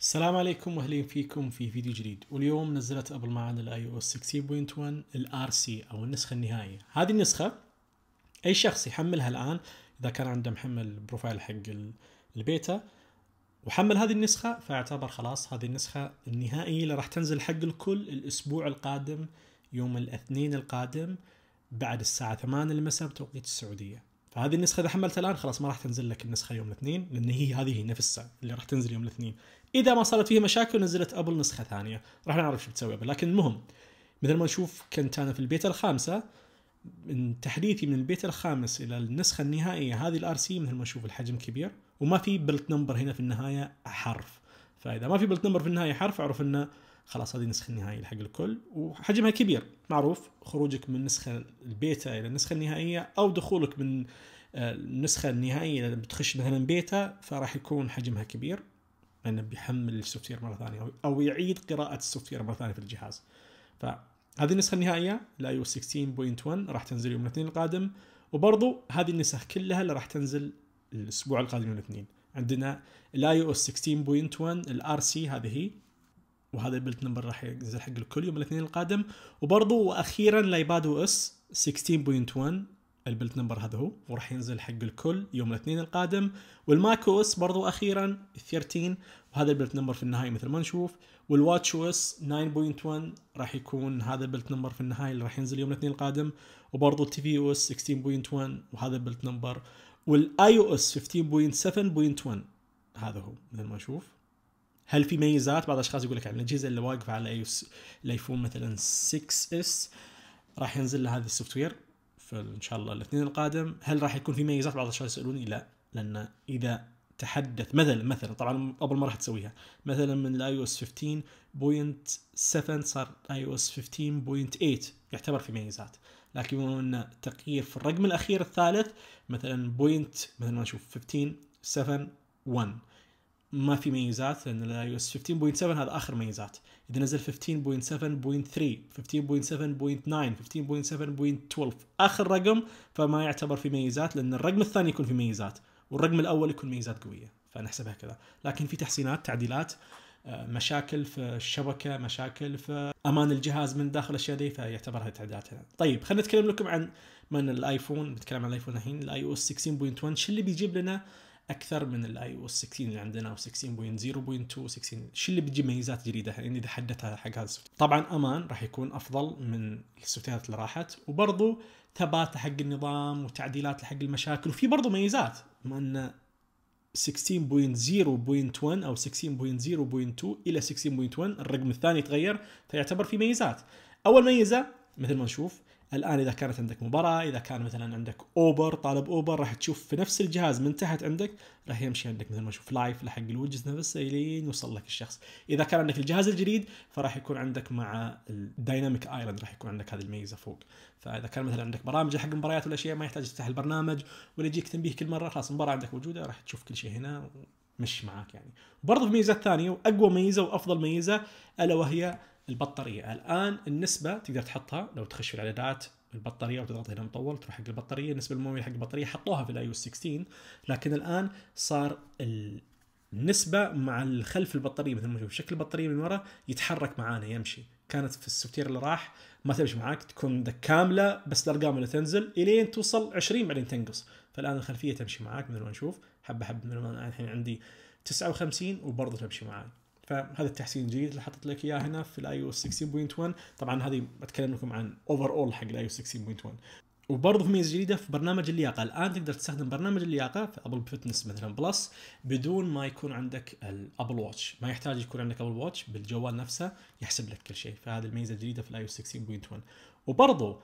السلام عليكم واهلين فيكم في فيديو جديد واليوم نزلت ابل معنا الاي او اس 16.1 الار سي او النسخه النهائيه هذه النسخه اي شخص يحملها الان اذا كان عنده محمل بروفايل حق البيتا وحمل هذه النسخه فاعتبر خلاص هذه النسخه النهائيه اللي راح تنزل حق الكل الاسبوع القادم يوم الاثنين القادم بعد الساعه 8 المساء بتوقيت السعوديه فهذه النسخه اذا حملتها الان خلاص ما راح تنزل لك النسخه يوم الاثنين لان هي هذه هي نفسها اللي راح تنزل يوم الاثنين اذا ما صارت فيها مشاكل ونزلت ابل نسخه ثانيه راح نعرف شو بتسوي ابل لكن المهم مثل ما نشوف كنت انا في البيت الخامسه من تحديثي من البيت الخامس الى النسخه النهائيه هذه الار سي مثل ما نشوف الحجم كبير وما في بلت نمبر هنا في النهايه حرف فاذا ما في بلت نمبر في النهايه حرف اعرف انه خلاص هذه النسخه النهائيه حق الكل وحجمها كبير معروف خروجك من النسخه البيتا الى النسخه النهائيه او دخولك من آه، النسخه النهائيه اللي بتخش مثلا بيتا فراح يكون حجمها كبير لانه يعني بيحمل السوفت وير مره ثانيه او يعيد قراءه السوفت وير مره ثانيه في الجهاز فهذه النسخه النهائيه لايو او 16.1 راح تنزل يوم الاثنين القادم وبرضو هذه النسخ كلها اللي راح تنزل الاسبوع القادم يوم الاثنين عندنا الاي او 16.1 الار سي هذه هي وهذا البلت نمبر راح ينزل حق الكل يوم الاثنين القادم وبرضو واخيرا لايباد او اس 16.1 البلت نمبر هذا هو وراح ينزل حق الكل يوم الاثنين القادم والماك او اس برضو اخيرا 13 وهذا البلت نمبر في النهايه مثل ما نشوف والواتش او اس 9.1 راح يكون هذا البلت نمبر في النهايه اللي راح ينزل يوم الاثنين القادم وبرضو التي في او اس 16.1 وهذا البلت نمبر والاي او اس 15.7.1 هذا هو مثل ما نشوف هل في ميزات بعض الاشخاص يقول لك عن الاجهزه اللي واقفه على الايفون مثلا 6 اس راح ينزل له هذا السوفت وير فان شاء الله الاثنين القادم هل راح يكون في ميزات بعض الاشخاص يسالوني لا لان اذا تحدث مثلا مثلا طبعا قبل ما راح تسويها مثلا من الاي او اس 15.7 صار اي او اس 15.8 يعتبر في ميزات لكن بما تغيير في الرقم الاخير الثالث مثلا بوينت مثلا نشوف 15.7.1 1 ما في ميزات لان الاي او اس 15.7 هذا اخر ميزات اذا نزل 15.7.3 15.7.9 15.7.12 اخر رقم فما يعتبر في ميزات لان الرقم الثاني يكون في ميزات والرقم الاول يكون ميزات قويه فنحسبها كذا لكن في تحسينات تعديلات آه، مشاكل في الشبكه مشاكل في امان الجهاز من داخل الاشياء دي فيعتبرها تعديلات هنا طيب خلينا نتكلم لكم عن من الايفون نتكلم عن الايفون الحين الاي او اس 16.1 شو اللي بيجيب لنا اكثر من الاي او اس 16 اللي عندنا او 16.0.2 16 شو اللي بتجيب ميزات جديده يعني اذا دحدتها حق هذا السوفت طبعا امان راح يكون افضل من السوفتات اللي راحت وبرضه ثبات حق النظام وتعديلات حق المشاكل وفي برضه ميزات بما ان 16.0.1 او 16.0.2 الى 16.1 الرقم الثاني تغير فيعتبر في ميزات اول ميزه مثل ما نشوف الان اذا كانت عندك مباراه اذا كان مثلا عندك اوبر طالب اوبر راح تشوف في نفس الجهاز من تحت عندك راح يمشي عندك مثل ما تشوف لايف لحق الوجز نفسه لين يوصل لك الشخص اذا كان عندك الجهاز الجديد فراح يكون عندك مع الدايناميك ايلاند راح يكون عندك هذه الميزه فوق فاذا كان مثلا عندك برامج حق مباريات ولا شيء ما يحتاج تفتح البرنامج ولا يجيك تنبيه كل مره خلاص المباراه عندك موجوده راح تشوف كل شيء هنا مش معاك يعني برضو في ميزه ثانيه واقوى ميزه وافضل ميزه الا وهي البطاريه الان النسبه تقدر تحطها لو تخش في الاعدادات البطاريه وتضغط هنا مطول تروح حق البطاريه النسبه المومية حق البطاريه حطوها في الاي 16 لكن الان صار النسبه مع الخلف البطاريه مثل ما نشوف شكل البطاريه من ورا يتحرك معانا يمشي كانت في السوفتير اللي راح ما تمشي معاك تكون كامله بس الارقام اللي تنزل الين توصل 20 بعدين تنقص فالان الخلفيه تمشي معاك مثل ما نشوف حبه حبه من ما الحين عندي 59 وبرضه تمشي معاي فهذا التحسين الجيد اللي حطيت لك اياه هنا في الاي او 16.1 طبعا هذه بتكلم لكم عن اوفر اول حق الاي او 16.1 وبرضه في ميزه جديده في برنامج اللياقه الان تقدر تستخدم برنامج اللياقه في ابل فتنس مثلا بلس بدون ما يكون عندك الابل واتش ما يحتاج يكون عندك ابل واتش بالجوال نفسه يحسب لك كل شيء فهذه الميزه الجديده في الاي او 16.1 وبرضه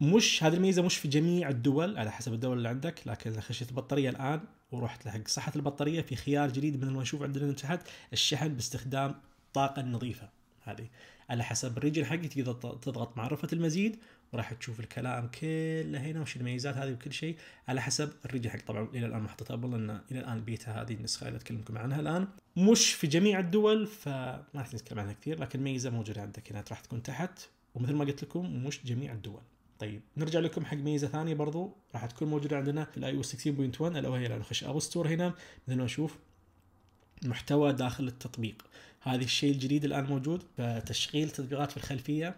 مش هذه الميزه مش في جميع الدول على حسب الدول اللي عندك لكن اذا خشيت البطاريه الان ورحت لحق صحه البطاريه في خيار جديد مثل ما نشوف عندنا تحت الشحن باستخدام الطاقه النظيفه هذه على حسب الريجن حقك تقدر تضغط معرفه المزيد وراح تشوف الكلام كله هنا وش الميزات هذه وكل شيء على حسب الريجن حق طبعا الى الان ما حطيت ابل لان الى الان البيتا هذه النسخه اللي اتكلمكم عنها الان مش في جميع الدول فما راح نتكلم عنها كثير لكن ميزه موجوده عندك هنا راح تكون تحت ومثل ما قلت لكم مش جميع الدول طيب نرجع لكم حق ميزه ثانيه برضو راح تكون موجوده عندنا في الاي او 16.1 الا وهي لو نخش اب ستور هنا ما نشوف محتوى داخل التطبيق هذا الشيء الجديد الان موجود فتشغيل تطبيقات في الخلفيه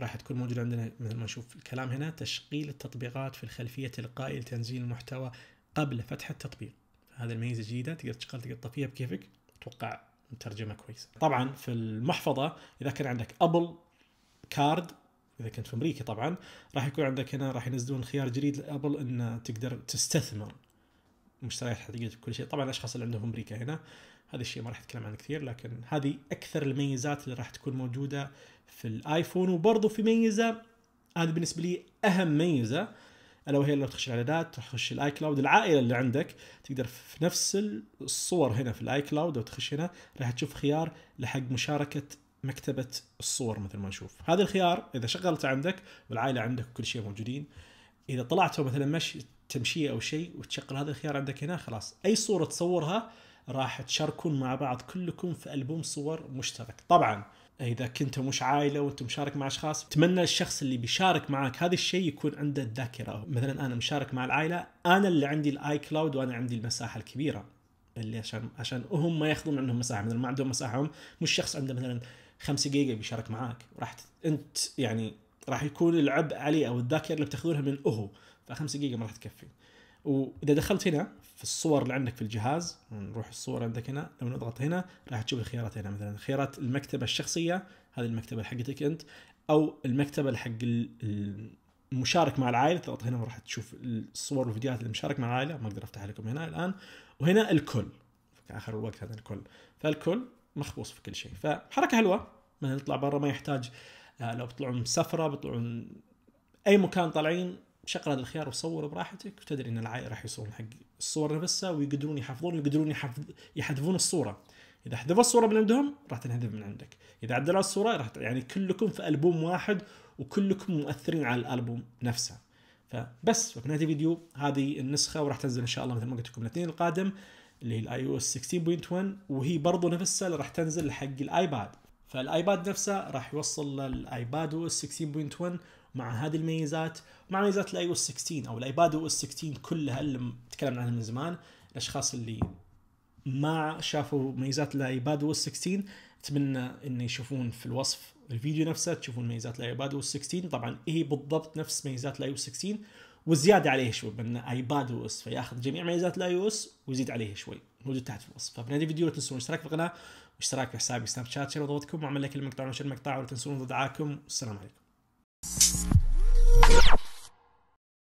راح تكون موجودة عندنا مثل ما نشوف الكلام هنا تشغيل التطبيقات في الخلفية تلقائي لتنزيل المحتوى قبل فتح التطبيق هذا الميزة جديدة تقدر تشغل تقدر تطفيها بكيفك أتوقع مترجمة كويسة طبعا في المحفظة إذا كان عندك أبل كارد اذا كنت في امريكا طبعا راح يكون عندك هنا راح ينزلون خيار جديد لابل ان تقدر تستثمر مشتريات حقيقيه كل شيء طبعا الاشخاص اللي عندهم امريكا هنا هذا الشيء ما راح اتكلم عنه كثير لكن هذه اكثر الميزات اللي راح تكون موجوده في الايفون وبرضه في ميزه هذه بالنسبه لي اهم ميزه الا وهي لو تخش الاعدادات تخش الاي كلاود العائله اللي عندك تقدر في نفس الصور هنا في الاي كلاود او تخش هنا راح تشوف خيار لحق مشاركه مكتبه الصور مثل ما نشوف هذا الخيار اذا شغلته عندك والعائله عندك وكل شيء موجودين اذا طلعتوا مثلا مشي تمشيه او شيء وتشغل هذا الخيار عندك هنا خلاص اي صوره تصورها راح تشاركون مع بعض كلكم في ألبوم صور مشترك طبعا اذا كنت مش عائله وانت مشارك مع اشخاص تمنى الشخص اللي بيشارك معك هذا الشيء يكون عنده الذاكره مثلا انا مشارك مع العائله انا اللي عندي الاي كلاود وانا عندي المساحه الكبيره اللي عشان عشان هم ما ياخذون عندهم مساحه مثلا ما عندهم مساحه هم مش شخص عنده مثلا 5 جيجا بيشارك معاك راح انت يعني راح يكون العبء عليه او الذاكره اللي بتاخذونها من اهو ف 5 جيجا ما راح تكفي واذا دخلت هنا في الصور اللي عندك في الجهاز نروح الصور عندك هنا لو نضغط هنا راح تشوف الخيارات هنا مثلا خيارات المكتبه الشخصيه هذه المكتبه حقتك انت او المكتبه حق المشارك مع العائله تضغط هنا وراح تشوف الصور والفيديوهات المشارك مع العائله ما اقدر افتح لكم هنا الان وهنا الكل في اخر الوقت هذا الكل فالكل مخبوص في كل شيء فحركه حلوه مثلا نطلع برا ما يحتاج آه، لو بتطلعون سفره بتطلعون اي مكان طالعين شغل هذا الخيار وصور براحتك وتدري ان العائله راح يصورون حق الصور نفسها ويقدرون يحفظون ويقدرون يحفظ يحذفون الصوره اذا حذفوا الصوره من عندهم راح تنحذف من عندك اذا عدلوا الصوره راح يعني كلكم في البوم واحد وكلكم مؤثرين على الالبوم نفسه فبس في نهايه الفيديو هذه النسخه وراح تنزل ان شاء الله مثل ما قلت لكم الاثنين القادم اللي هي الاي او اس 16.1 وهي برضو نفسها اللي راح تنزل حق الايباد فالايباد نفسه راح يوصل للايباد او اس 16.1 مع هذه الميزات مع ميزات الاي او 16 او الايباد او 16 كلها اللي تكلمنا عنها من زمان الاشخاص اللي ما شافوا ميزات الايباد او 16 اتمنى ان يشوفون في الوصف الفيديو نفسه تشوفون ميزات الايباد او 16 طبعا هي إيه بالضبط نفس ميزات الاي او 16 وزيادة عليه شوي بان ايباد او اس فياخذ جميع ميزات الاي او اس ويزيد عليه شوي موجود تحت في الوصف فبنادي الفيديو لا تنسون الاشتراك في القناه واشتراك في حسابي سناب شات شير وضغطكم وعمل لك المقطع ونشر المقطع ولا تنسون ودعاكم والسلام عليكم you